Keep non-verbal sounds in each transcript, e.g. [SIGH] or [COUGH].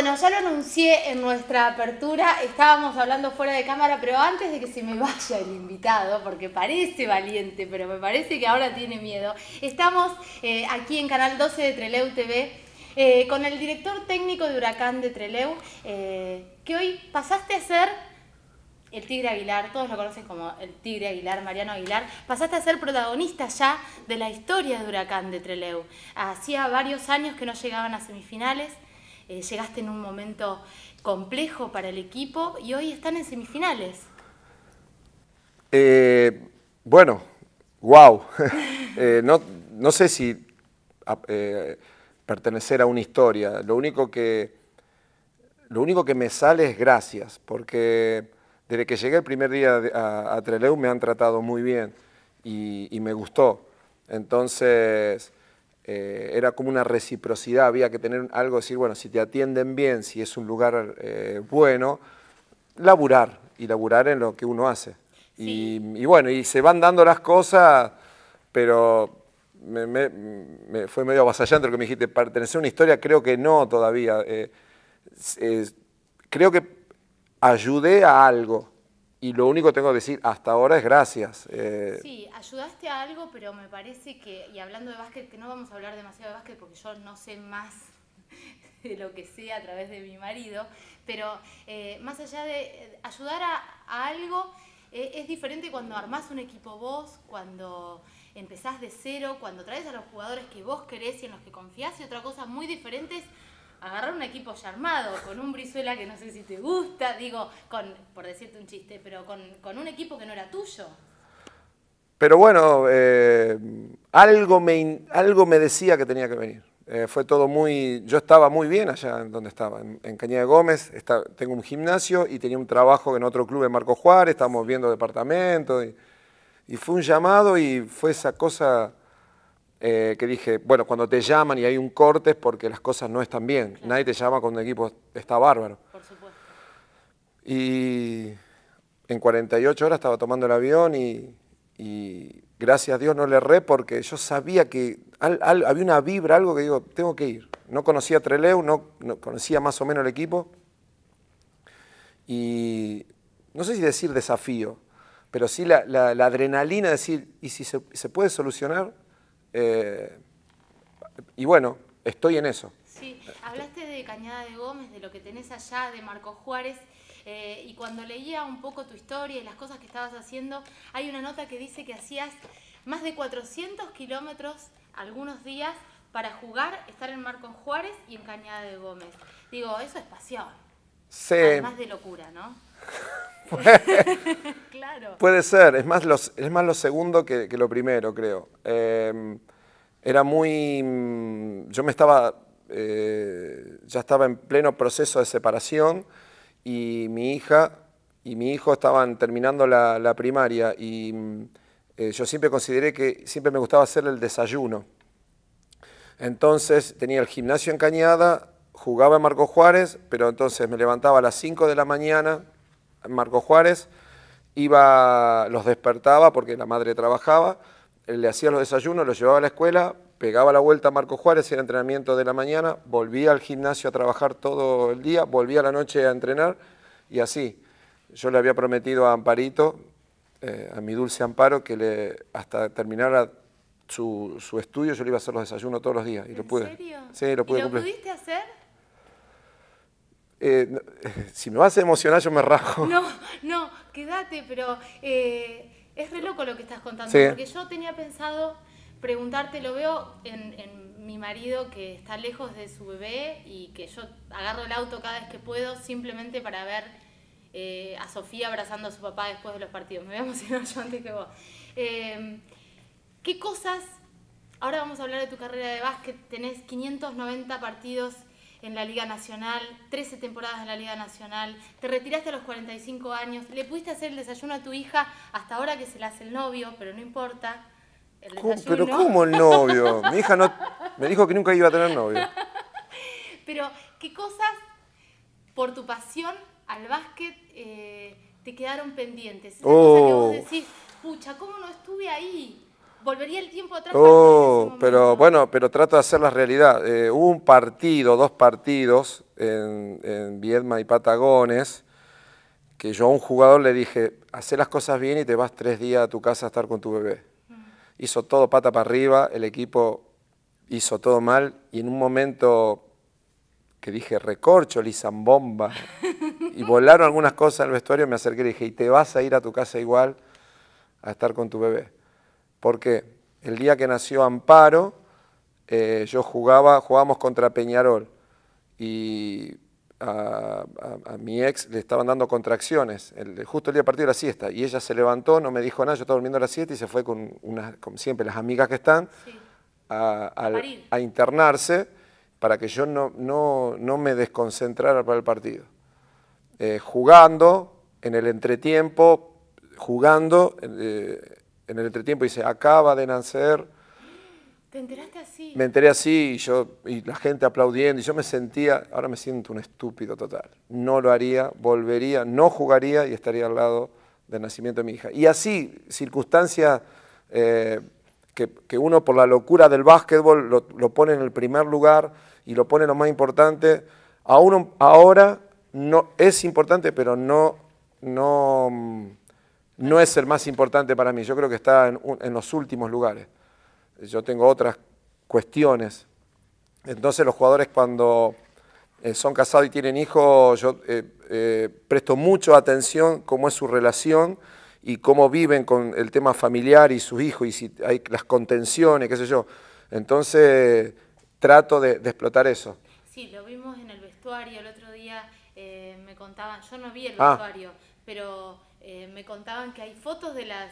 Bueno, ya lo anuncié en nuestra apertura, estábamos hablando fuera de cámara, pero antes de que se me vaya el invitado, porque parece valiente, pero me parece que ahora tiene miedo, estamos eh, aquí en Canal 12 de Treleu TV eh, con el director técnico de Huracán de Treleu, eh, que hoy pasaste a ser el Tigre Aguilar, todos lo conocen como el Tigre Aguilar, Mariano Aguilar, pasaste a ser protagonista ya de la historia de Huracán de Treleu. Hacía varios años que no llegaban a semifinales eh, llegaste en un momento complejo para el equipo y hoy están en semifinales. Eh, bueno, wow. [LAUGHS] Eh, no, sé si ah, pertenecer a una historia. Lo único que lo único que me sale es gracias, porque desde que llegué el primer día a, Trelew me han tratado muy bien y me gustó. Entonces, eh, era como una reciprocidad, había que tener algo, decir, bueno, si te atienden bien, si es un lugar eh, bueno, laburar y laburar en lo que uno hace. Y, bueno, y se van dando las cosas, pero me, fue medio avasallante lo que me dijiste, pertenecer a una historia, creo que no todavía. Eh, creo que ayudé a algo, y lo único que tengo que decir hasta ahora es gracias. Eh. Sí, ayudaste a algo, pero me parece que, y hablando de básquet, que no vamos a hablar demasiado de básquet porque yo no sé más [LAUGHS] de lo que sé a través de mi marido, pero eh, más allá de eh, ayudar a, algo, es diferente cuando armás un equipo vos, cuando empezás de cero, cuando traes a los jugadores que vos querés y en los que confiás, y otra cosa muy diferente es agarrar un equipo ya armado, con un Brizuela que no sé si te gusta, digo, con, por decirte un chiste, pero con, un equipo que no era tuyo. Pero bueno, eh, algo, me, algo me decía que tenía que venir. Eh, fue todo muy... Yo estaba muy bien allá en donde estaba, en, Cañada de Gómez. tengo un gimnasio y tenía un trabajo en otro club en Marco Juárez. Estábamos viendo departamentos. y, fue un llamado y fue esa cosa eh, que dije, bueno, cuando te llaman y hay un corte es porque las cosas no están bien. Nadie te llama cuando el equipo está bárbaro. Por supuesto. Y en 48 horas estaba tomando el avión y, gracias a Dios no le erré porque yo sabía que había una vibra, algo que digo, tengo que ir. No conocía Treleu, no, conocía más o menos el equipo. Y no sé si decir desafío, pero sí la, adrenalina de decir, ¿y si se puede solucionar? Eh, y bueno, estoy en eso. Sí, hablaste de Cañada de Gómez, de lo que tenés allá, de Marco Juárez. Eh, y cuando leía un poco tu historia y las cosas que estabas haciendo, hay una nota que dice que hacías más de 400 kilómetros algunos días para jugar, estar en Marcos Juárez y en Cañada de Gómez. Digo, eso es pasión. Sí. Además de locura, ¿no? [LAUGHS] [LAUGHS] Puede ser, es más, los, es más lo segundo que, lo primero, creo. Em, era muy... Mm, yo me estaba... Eh, ya estaba en pleno proceso de separación y mi hija y mi hijo estaban terminando la, primaria y mm, eh, yo siempre consideré que siempre me gustaba hacer el desayuno. Entonces tenía el gimnasio en Cañada, jugaba en Marco Juárez, pero entonces me levantaba a las 5 de la mañana, Marco Juárez, iba, los despertaba porque la madre trabajaba, le hacía los desayunos, los llevaba a la escuela, pegaba la vuelta a Marco Juárez, el entrenamiento de la mañana, volvía al gimnasio a trabajar todo el día, volvía a la noche a entrenar y así. Yo le había prometido a Amparito, eh, a mi dulce Amparo, que le, hasta terminara su, estudio yo le iba a hacer los desayunos todos los días y ¿En lo pude. Serio? Sí, lo pude ¿Y lo pudiste hacer? Eh, [LAUGHS] si me vas a emocionar, yo me rajo. No, no, quédate, pero eh, es re loco lo que estás contando. Porque yo tenía pensado preguntarte, lo veo en, mi marido que está lejos de su bebé y que yo agarro el auto cada vez que puedo simplemente para ver eh, a Sofía abrazando a su papá después de los partidos. Me voy a emocionar yo antes que vos. Em, ¿Qué cosas, ahora vamos a hablar de tu carrera de básquet, tenés 590 partidos en la Liga Nacional, 13 temporadas en la Liga Nacional, te retiraste a los 45 años, le pudiste hacer el desayuno a tu hija hasta ahora que se le hace el novio, pero no importa. pero ¿cómo el novio? Mi hija no, me dijo que nunca iba a tener novio. [LAUGHS] Pero, ¿qué cosas por tu pasión al básquet eh, te quedaron pendientes? que vos oh. decís, pucha, ¿cómo no estuve ahí? volvería el tiempo atrás. Oh, pero bueno, pero trato de hacer la realidad. Eh, hubo un partido, dos partidos en, en Viedma y Patagones, que yo a un jugador le dije, hace las cosas bien y te vas tres días a tu casa a estar con tu bebé. Hizo todo pata para arriba, el equipo hizo todo mal y en un momento que dije recorcho, bomba, y [LAUGHS] volaron algunas cosas en el vestuario, me acerqué y dije, y te vas a ir a tu casa igual a estar con tu bebé porque el día que nació Amparo, eh, yo jugaba, jugábamos contra Peñarol y a, mi ex le estaban dando contracciones, el, justo el día partido de la siesta, y ella se levantó, no me dijo nada, yo estaba durmiendo a la siesta y se fue con, unas, como siempre, las amigas que están, a, internarse para que yo no, me desconcentrara para el partido. Eh, jugando, en el entretiempo, jugando, eh, en el entretiempo dice, acaba de nacer. ¿Te enteraste así? Me enteré así y yo, y la gente aplaudiendo, y yo me sentía, ahora me siento un estúpido total. No lo haría, volvería, no jugaría y estaría al lado del nacimiento de mi hija. Y así, circunstancias eh, que, que, uno por la locura del básquetbol lo, pone en el primer lugar y lo pone lo más importante, a ahora no, es importante, pero no, no mm, no es el más importante para mí. Yo creo que está en, los últimos lugares. Yo tengo otras cuestiones. Entonces los jugadores cuando eh, son casados y tienen hijos, yo eh, eh, presto mucho atención cómo es su relación y cómo viven con el tema familiar y sus hijos y si hay las contenciones, qué sé yo. Entonces trato de, explotar eso. Sí, lo vimos en el vestuario el otro día, me contaban, yo no vi el ah. vestuario, pero eh, me contaban que hay fotos de las,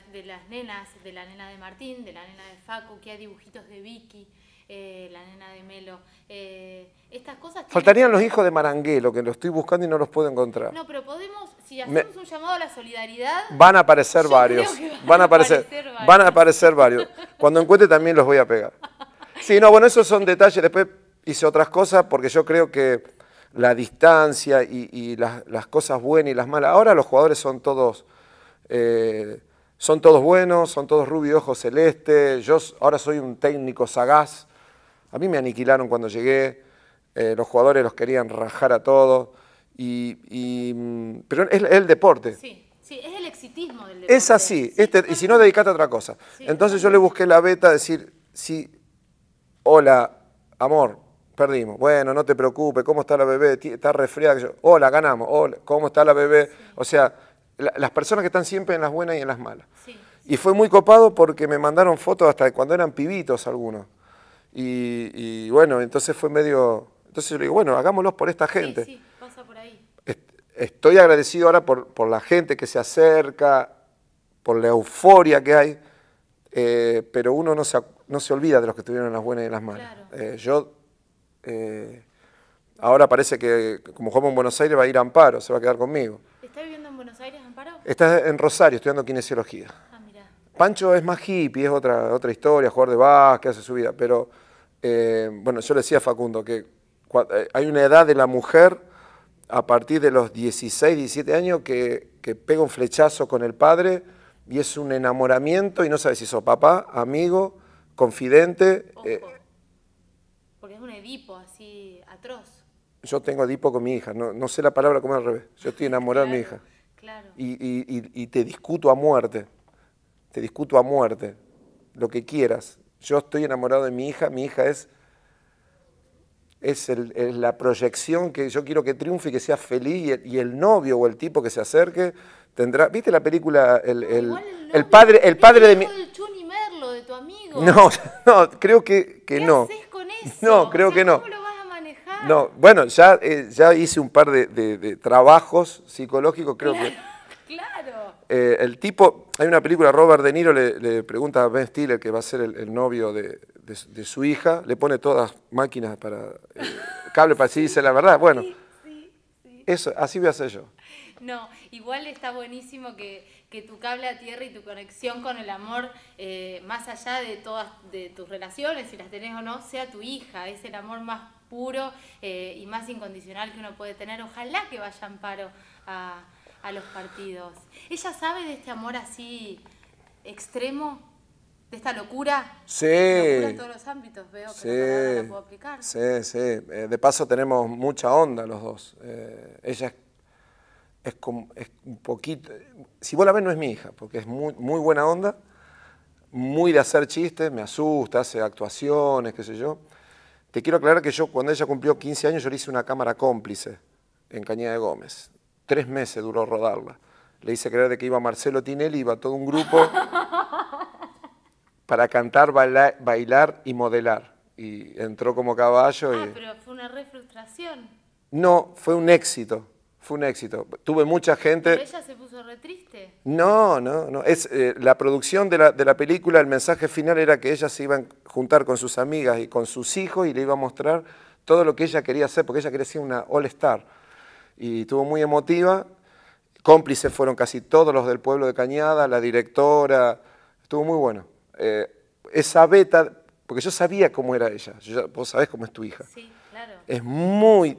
nenas, de la nena de Martín, de la nena de Facu, que hay dibujitos de Vicky, eh, la nena de Melo. Eh, estas cosas... Faltarían los hijos de Maranguelo, que lo estoy buscando y no los puedo encontrar. No, pero podemos, si hacemos un llamado a la solidaridad... Van a aparecer varios. Van, a aparecer, aparecer varios. Van a aparecer varios. Cuando encuentre también los voy a pegar. [LAUGHS] Sí, no, bueno, esos son detalles. Después hice otras cosas porque yo creo que la distancia y, las, cosas buenas y las malas. Ahora los jugadores son todos, eh, son todos buenos, son todos rubio ojos celeste. Yo ahora soy un técnico sagaz. A mí me aniquilaron cuando llegué. Eh, los jugadores los querían rajar a todos. Y, mm, pero es, el deporte. Sí, es el exitismo del deporte. Es así, este, y si no, dedicate a otra cosa. Entonces yo le busqué la beta, decir, sí, hola, amor, Perdimos. Bueno, no te preocupes, ¿cómo está la bebé? Está resfriada. Hola, ganamos. Hola, ¿cómo está la bebé? O sea, las personas que están siempre en las buenas y en las malas. Y fue muy copado porque me mandaron fotos hasta cuando eran pibitos algunos. Y, bueno, entonces fue medio... Entonces yo le digo, bueno, hagámoslos por esta gente. Sí, sí, pasa por ahí. Estoy agradecido ahora por, la gente que se acerca, por la euforia que hay, eh, pero uno no se, no se olvida de los que estuvieron en las buenas y en las malas. Claro. Eh, eh, ahora parece que como juego en Buenos Aires va a ir a Amparo, se va a quedar conmigo. ¿Estás viviendo en Buenos Aires, Amparo? Está en Rosario, estudiando kinesiología. Ah, Pancho es más hippie, es otra, otra historia, jugador de básquet, hace su vida, pero eh, bueno, yo le decía a Facundo que eh, hay una edad de la mujer a partir de los 16, 17 años que, pega un flechazo con el padre y es un enamoramiento y no sabes si sos papá, amigo, confidente. Edipo así atroz. Yo tengo Edipo con mi hija, no, sé la palabra como al revés. Yo estoy enamorado de mi hija. Claro. Y, te discuto a muerte. Te discuto a muerte. Lo que quieras. Yo estoy enamorado de mi hija, mi hija es, es, la proyección que yo quiero que triunfe y que sea feliz. y el, novio o el tipo que se acerque tendrá. ¿Viste la película? El, el el padre, el padre de mi. tu amigo. [LAUGHS] No, creo que, que no. No, creo que no. ¿Cómo lo vas a manejar? No, bueno, ya, eh, ya hice un par de, trabajos psicológicos, creo que. Claro. [LAUGHS] Eh, el tipo, hay una película, Robert De Niro le, pregunta a Ben Stiller, que va a ser el, novio de, su hija, le pone todas máquinas para. Eh, cable para sí dice la verdad. Bueno, eso, así voy a hacer yo. No, igual está buenísimo que que tu cable a tierra y tu conexión con el amor, eh, más allá de todas de tus relaciones, si las tenés o no, sea tu hija, es el amor más puro eh, y más incondicional que uno puede tener. Ojalá que vaya Amparo a, a los partidos. ¿Ella sabe de este amor así extremo? de esta locura. Sí. en todos los ámbitos, veo que sí, puedo aplicar. Sí, sí. Eh, de paso tenemos mucha onda los dos. ella es es, un poquito... Si vos la ves, no es mi hija, porque es muy, buena onda, muy de hacer chistes, me asusta, hace actuaciones, qué sé yo. Te quiero aclarar que yo, cuando ella cumplió 15 años, yo le hice una cámara cómplice en Cañada de Gómez. Tres meses duró rodarla. Le hice creer de que iba Marcelo Tinelli, iba todo un grupo [LAUGHS] para cantar, bailar, y modelar. Y entró como caballo. Ah, pero fue una frustración. No, fue un éxito. Fue un éxito. Tuve mucha gente. ¿Pero ella se puso re triste? No, no, no. Es, eh, la producción de la, película, el mensaje final era que ellas se iba a juntar con sus amigas y con sus hijos y le iba a mostrar todo lo que ella quería hacer, porque ella quería ser una all-star. Y estuvo muy emotiva. Cómplices fueron casi todos los del pueblo de Cañada, la directora. Estuvo muy bueno. Eh, esa beta, porque yo sabía cómo era ella. vos sabés cómo es tu hija. Sí, claro. Es muy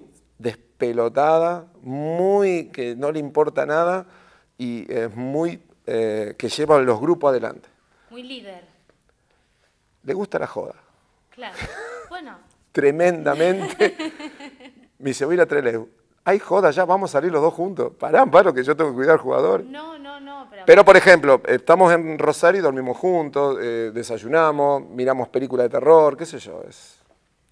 pelotada, muy que no le importa nada y es muy eh, que lleva los grupos adelante. Muy líder. Le gusta la joda. Claro. Bueno. [LAUGHS] Tremendamente. [LAUGHS] Me dice, voy a joda, ya vamos a salir los dos juntos. Pará, paro, que yo tengo que cuidar al jugador. No, no, no. Pero, por ejemplo, estamos en Rosario y dormimos juntos, eh, desayunamos, miramos películas de terror, qué sé yo. Es,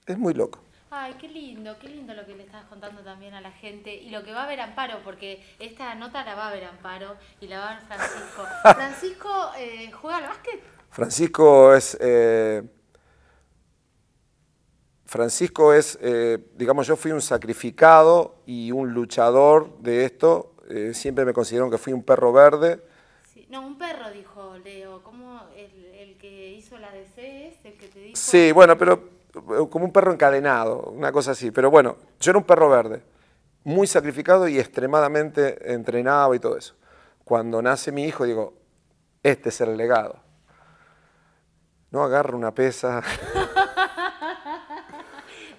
es muy loco. Ay, qué lindo, qué lindo lo que le estás contando también a la gente y lo que va a ver Amparo, porque esta nota la va a ver Amparo y la va a ver Francisco. [LAUGHS] ¿Francisco eh, juega al básquet? Francisco es... Eh, Francisco es, eh, digamos, yo fui un sacrificado y un luchador de esto. siempre me consideraron que fui un perro verde. No, un perro, dijo Leo. ¿Cómo el, el que hizo la DC es el que te dijo? Sí, bueno, pero como un perro encadenado, una cosa así. Pero bueno, yo era un perro verde, muy sacrificado y extremadamente entrenado y todo eso. Cuando nace mi hijo, digo, este es el legado. No agarro una pesa.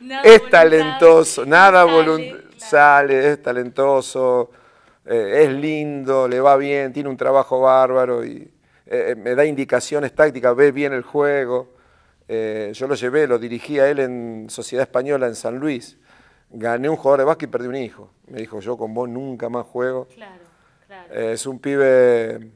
[LAUGHS] es talentoso, nada voluntario. Sale, es talentoso, eh, es lindo, le va bien, tiene un trabajo bárbaro y eh, eh, me da indicaciones tácticas, ve bien el juego. Eh, yo lo llevé, lo dirigí a él en Sociedad Española en San Luis. Gané un jugador de básquet y perdí un hijo. Me dijo, yo con vos nunca más juego. Claro, claro. Eh, es un pibe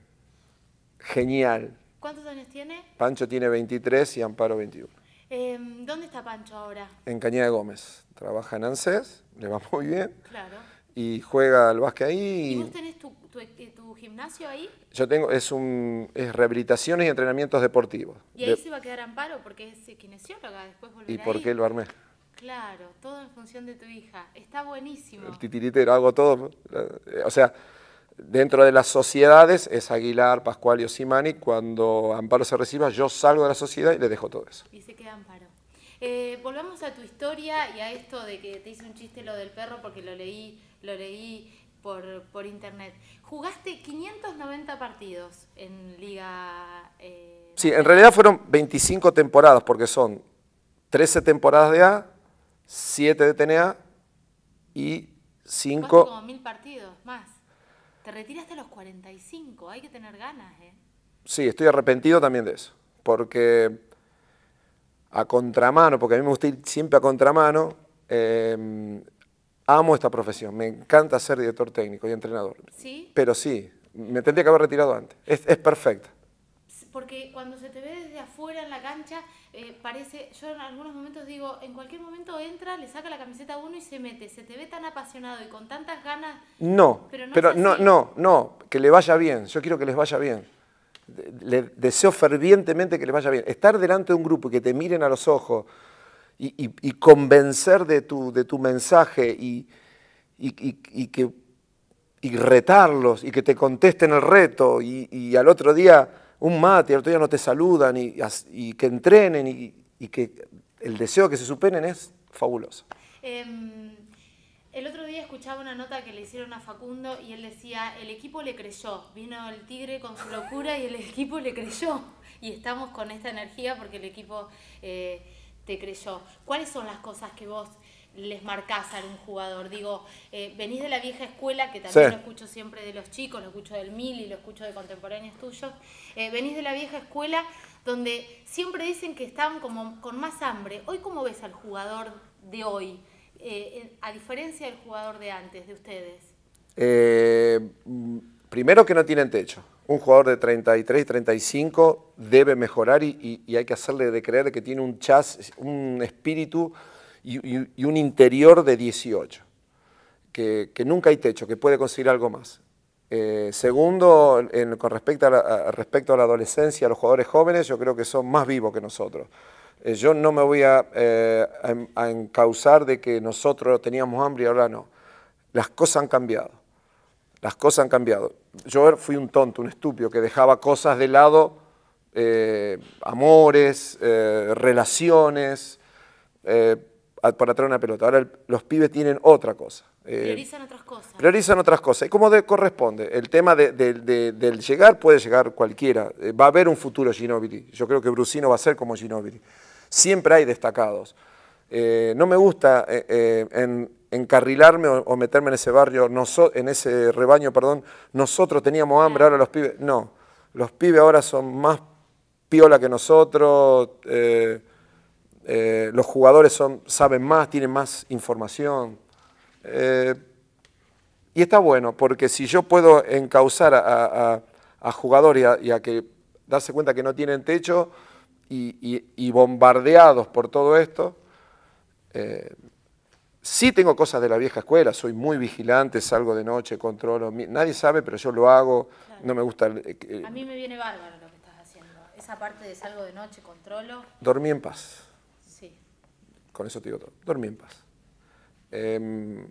genial. ¿Cuántos años tiene? Pancho tiene 23 y Amparo 21. Em, ¿Dónde está Pancho ahora? En Cañada Gómez. Trabaja en ANSES, le va muy bien. Claro y juega al básquet ahí. ¿Y vos tenés eh, tu, gimnasio ahí? Yo tengo, es un rehabilitaciones y entrenamientos deportivos. ¿Y ahí se va a quedar Amparo porque es kinesióloga, después volverá ¿Y por qué lo armé? Claro, todo en función de tu hija. Está buenísimo. El titiritero, hago todo. Eh, o sea, dentro de las sociedades es Aguilar, Pascual y Osimani. Cuando Amparo se reciba, yo salgo de la sociedad y le dejo todo eso. Y se queda Amparo. Eh, volvamos a tu historia y a esto de que te hice un chiste lo del perro porque lo leí lo leí por, internet. Jugaste 590 partidos en Liga... Eh, sí, en realidad fueron 25 temporadas, porque son 13 temporadas de A, 7 de TNA y 5... Como mil partidos más. Te retiraste a los 45, hay que tener ganas, ¿eh? Sí, estoy arrepentido también de eso, porque a contramano, porque a mí me gusta ir siempre a contramano, eh, Amo esta profesión, me encanta ser director técnico y entrenador. ¿Sí? Pero sí, me tendría que haber retirado antes. Es, perfecta. Porque cuando se te ve desde afuera en la cancha, eh, parece, yo en algunos momentos digo, en cualquier momento entra, le saca la camiseta a uno y se mete. Se te ve tan apasionado y con tantas ganas. No, pero no, no, no, que le vaya bien. Yo quiero que les vaya bien. Le deseo fervientemente que les vaya bien. Estar delante de un grupo y que te miren a los ojos, y, convencer de tu, de tu mensaje y, que, y retarlos y que te contesten el reto y, al otro día un mate, y al otro día no te saludan y, que entrenen y, que el deseo que se superen es fabuloso. Em, el otro día escuchaba una nota que le hicieron a Facundo y él decía, el equipo le creyó, vino el tigre con su locura y el [LAUGHS] equipo le creyó. Y estamos con esta energía porque el equipo... Eh, creyó? ¿Cuáles son las cosas que vos les marcás a un jugador? Digo, eh, venís de la vieja escuela, que también lo escucho siempre de los chicos, lo escucho del mil y lo escucho de contemporáneos tuyos. Eh, venís de la vieja escuela donde siempre dicen que están como con más hambre. Hoy, ¿cómo ves al jugador de hoy? Eh, a diferencia del jugador de antes, de ustedes. primero que no tienen techo un jugador de 33, 35 debe mejorar y, hay que hacerle de creer que tiene un chas, un espíritu y, un interior de 18, que, nunca hay techo, que puede conseguir algo más. Eh, segundo, con respecto a, la, respecto a la adolescencia, a los jugadores jóvenes, yo creo que son más vivos que nosotros. Eh, yo no me voy a, eh, de que nosotros teníamos hambre y ahora no. Las cosas han cambiado las cosas han cambiado. Yo fui un tonto, un estúpido, que dejaba cosas de lado, eh, amores, eh, relaciones, eh, para traer una pelota. Ahora los pibes tienen otra cosa. priorizan otras cosas. Priorizan otras cosas. ¿Y cómo corresponde? El tema del llegar puede llegar cualquiera. va a haber un futuro Ginobili. Yo creo que Brusino va a ser como Ginobili. Siempre hay destacados. no me gusta en, encarrilarme o, meterme en ese barrio, en ese rebaño, perdón, nosotros teníamos hambre, ahora los pibes, no, los pibes ahora son más piola que nosotros, eh, eh, los jugadores son, saben más, tienen más información. Eh, y está bueno, porque si yo puedo encauzar a, jugadores y a, que darse cuenta que no tienen techo y, y bombardeados por todo esto, Sí tengo cosas de la vieja escuela, soy muy vigilante, salgo de noche, controlo, nadie sabe, pero yo lo hago, no me gusta... Eh, eh. a mí me viene bárbaro lo que estás haciendo, esa parte de salgo de noche, controlo... Dormí en paz. Sí. Con eso te digo todo, dormí en paz. Em,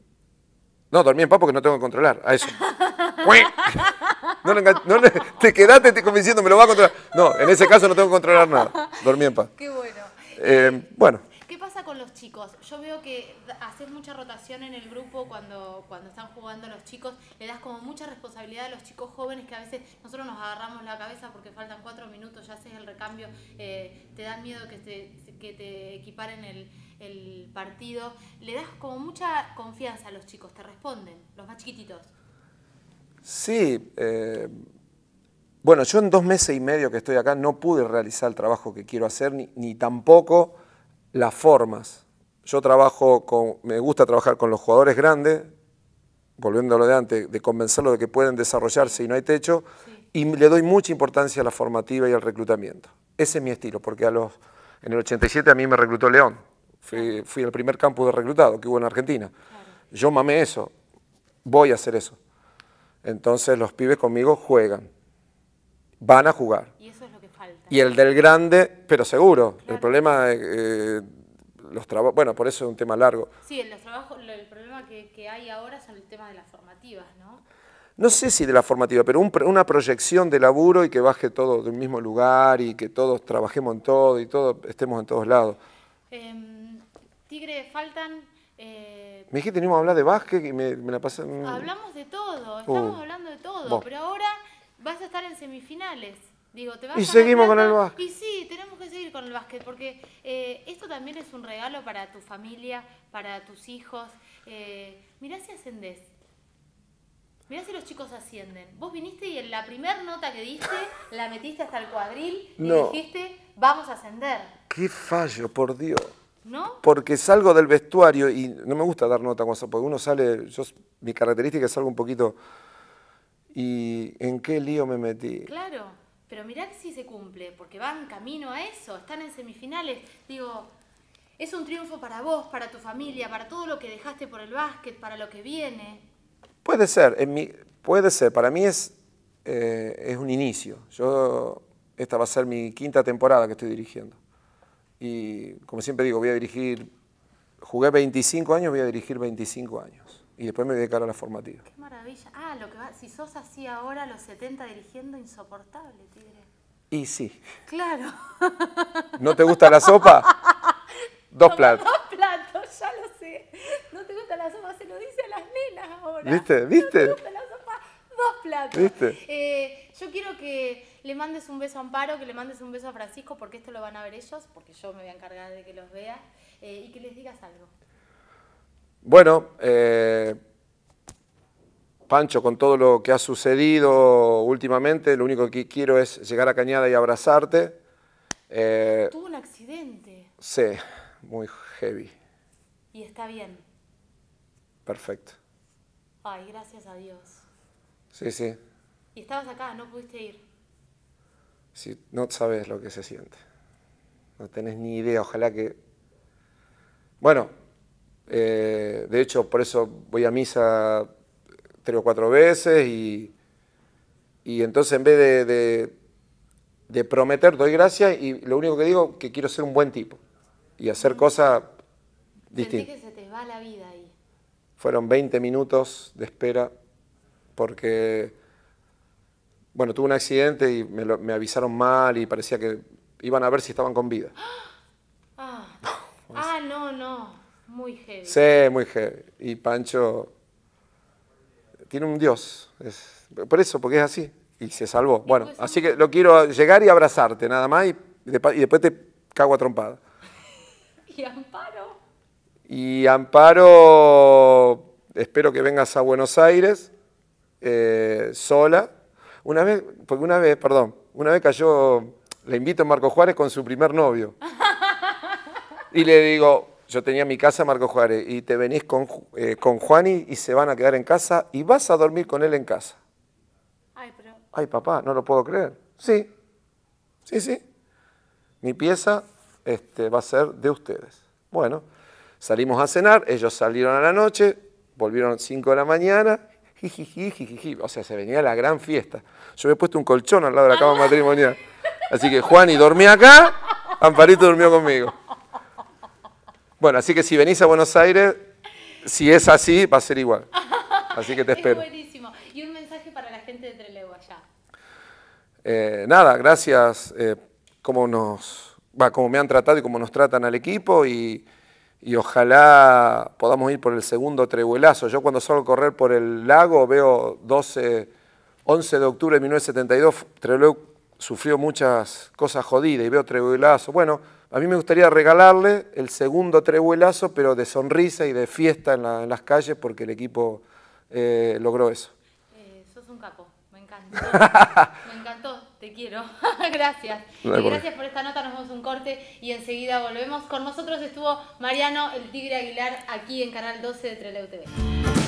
no, dormí en paz porque no tengo que controlar, a eso. [LAUGHS] no, te quedaste te, convenciendo, me lo va a controlar. No, en ese caso no tengo que controlar nada, dormí en paz. Qué bueno. Em, bueno con los chicos? Yo veo que haces mucha rotación en el grupo cuando, cuando están jugando los chicos, le das como mucha responsabilidad a los chicos jóvenes que a veces nosotros nos agarramos la cabeza porque faltan cuatro minutos, ya haces el recambio, eh, te dan miedo que te, equiparen el, partido. Le das como mucha confianza a los chicos, te responden, los más chiquititos. Sí, eh, bueno, yo en dos meses y medio que estoy acá no pude realizar el trabajo que quiero hacer, ni, ni tampoco las formas. Yo trabajo con, me gusta trabajar con los jugadores grandes, volviendo a lo de antes, de convencerlos de que pueden desarrollarse y no hay techo, y le doy mucha importancia a la formativa y al reclutamiento. Ese es mi estilo, porque a los, en el 87 a mí me reclutó León. Fui, al el primer campus de reclutado que hubo en Argentina. Yo mamé eso, voy a hacer eso. Entonces los pibes conmigo juegan, van a jugar y el del grande, pero seguro. El problema, eh, eh, los trabajos, bueno, por eso es un tema largo. Sí, el problema que, que, hay ahora son el tema de las formativas, ¿no? No sé si de la formativa, pero una proyección de laburo y que baje todo del mismo lugar y que todos trabajemos en todo y todos estemos en todos lados. Eh, tigre, faltan... Eh, me dijiste, teníamos que hablar de básquet y me, la pasan... Hablamos de todo, estamos hablando de todo, pero ahora vas a estar en semifinales y seguimos con el básquet. Y sí, tenemos que seguir con el básquet, porque eh, esto también es un regalo para tu familia, para tus hijos. Eh, mirá si ascendés. Mirá si los chicos ascienden. Vos viniste y en la primera nota que diste la metiste hasta el cuadril y dijiste, vamos a ascender. Qué fallo, por Dios. ¿No? Porque salgo del vestuario y no me gusta dar nota, porque uno sale, yo, mi característica es algo un poquito... ¿Y en qué lío me metí? Claro. Pero mirad si se cumple, porque van camino a eso, están en semifinales. Digo, es un triunfo para vos, para tu familia, para todo lo que dejaste por el básquet, para lo que viene. Puede ser, en puede ser. Para mí es, eh, es un inicio. Yo, esta va a ser mi quinta temporada que estoy dirigiendo. Y como siempre digo, voy a dirigir, jugué 25 años, voy a dirigir 25 años y después me dedicar a la formativa. Qué maravilla. Ah, lo que va, si sos así ahora, a los 70 dirigiendo, insoportable, Tigre. Y sí. Claro. ¿No te gusta la sopa? [LAUGHS] Dos platos. Dos platos, ya lo sé. No te gusta la sopa, se lo dice a las nenas ahora. ¿Viste? ¿Viste? No te gusta la sopa, dos platos. ¿Viste? Eh, yo quiero que le mandes un beso a Amparo, que le mandes un beso a Francisco, porque esto lo van a ver ellos, porque yo me voy a encargar de que los veas, eh, y que les digas algo. Bueno, eh, Pancho, con todo lo que ha sucedido últimamente, lo único que quiero es llegar a Cañada y abrazarte. Eh, Tuvo un accidente. Sí, muy heavy. Y está bien. Perfecto. Ay, gracias a Dios. Sí, sí. Y estabas acá, no pudiste ir. Sí, no sabes lo que se siente. No tenés ni idea, ojalá que... Bueno, eh, de hecho, por eso voy a misa tres o cuatro veces y, entonces en vez de, prometer, doy gracias y lo único que digo es que quiero ser un buen tipo y hacer cosas distintas. que se te va la vida ahí. Fueron 20 minutos de espera porque, bueno, tuve un accidente y me, avisaron mal y parecía que iban a ver si estaban con vida. ¡Ah! Muy heavy. Sí, muy heavy. Y Pancho tiene un dios. por eso, porque es así. Y se salvó. Bueno, así que lo quiero llegar y abrazarte, nada más, y, después te cago a trompada. [LAUGHS] ¿Y Amparo? Y Amparo, espero que vengas a Buenos Aires eh, sola. Una vez, porque una vez, perdón, una vez cayó, le invito a Marco Juárez con su primer novio. [LAUGHS] Y le digo, yo tenía mi casa Marco Juárez y te venís con, eh, con Juani y se van a quedar en casa y vas a dormir con él en casa. Ay, pero... Ay, papá, no lo puedo creer. Sí, sí, sí. Mi pieza este, va a ser de ustedes. Bueno, salimos a cenar, ellos salieron a la noche, volvieron a 5 de la mañana, jiji, jijiji. o sea, se venía la gran fiesta. Yo me he puesto un colchón al lado de la cama ah. matrimonial. Así que Juani dormía acá, Amparito durmió conmigo. Bueno, así que si venís a Buenos Aires, si es así, va a ser igual. Así que te [LAUGHS] espero. Es buenísimo. Y un mensaje para la gente de Trelew allá. Eh, nada, gracias eh, como nos, va, como me han tratado y como nos tratan al equipo y, ojalá podamos ir por el segundo trebuelazo. Yo cuando salgo a correr por el lago veo 12, 11 de octubre de 1972, Trelew sufrió muchas cosas jodidas y veo Trebuelazo. Bueno, a mí me gustaría regalarle el segundo Trebuelazo, pero de sonrisa y de fiesta en, las calles, porque el equipo eh, logró eso. Eh, sos un capo, me encantó. [LAUGHS] me encantó, te quiero. [LAUGHS] gracias. gracias por esta nota, nos vemos un corte y enseguida volvemos. Con nosotros estuvo Mariano el Tigre Aguilar aquí en Canal 12 de Treleu TV.